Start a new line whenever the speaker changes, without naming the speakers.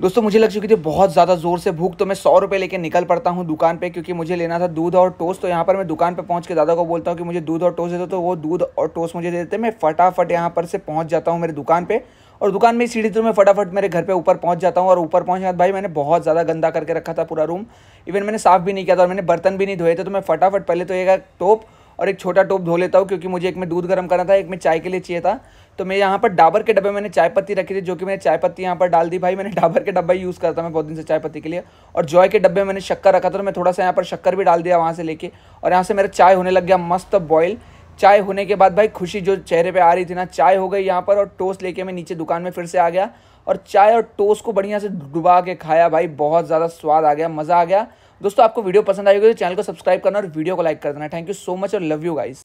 दोस्तों मुझे लग चुकी थी बहुत ज़्यादा ज़ोर से भूख तो मैं सौ रुपये लेके निकल पड़ता हूँ दुकान पे क्योंकि मुझे लेना था दूध और टोस्ट तो यहाँ पर मैं दुकान पे पहुँच के दादा को बोलता हूँ कि मुझे दूध और टोस्ट दे दो तो वो दूध और टोस्ट मुझे दे देते मैं फटाफट यहाँ पर से पहुँच जाता हूँ मेरे दुकान पर और दुकान में सीढ़ी तो मैं फटाफट मेरे घर पे ऊपर पहुंच जाता हूँ और ऊपर पहुंचने बाद भाई मैंने बहुत ज़्यादा गंदा करके रखा था पूरा रूम इवन मैंने साफ़ भी नहीं किया था और मैंने बर्तन भी नहीं धोए थे तो मैं फटाफट पहले तो ये टोप और एक छोटा टोप धो लेता हूँ क्योंकि मुझे एक में दूध गर्म करना था एक में चाय के लिए चाहिए था तो मैं यहाँ पर डाबर के डब्बे मैंने चाय पत्ती रखी थी जो कि मैंने चाय पत्ती यहाँ पर डाल दी भाई मैंने डाबर के डब्बा यूज़ करता था मैं बहुत दिन से चाय पत्ती के लिए और जॉय के डब्बे मैंने शक्कर रखा था तो मैं थोड़ा सा यहाँ पर शक्कर भी डाल दिया वहाँ से लेके और यहाँ से मेरा चाय होने लग गया मस्त बॉयल चाय होने के बाद भाई खुशी जो चेहरे पर आ रही थी ना चाय हो गई यहाँ पर और टोस्ट लेके मैं नीचे दुकान में फिर से आ गया और चाय और टोस्ट को बढ़िया से डुबा के खाया भाई बहुत ज़्यादा स्वाद आ गया मज़ा आ गया दोस्तों आपको वीडियो पसंद आएगी तो चैनल को सब्सक्राइब करना और वीडियो को लाइक कर देना थैंक यू सो मच और लव यू गाइस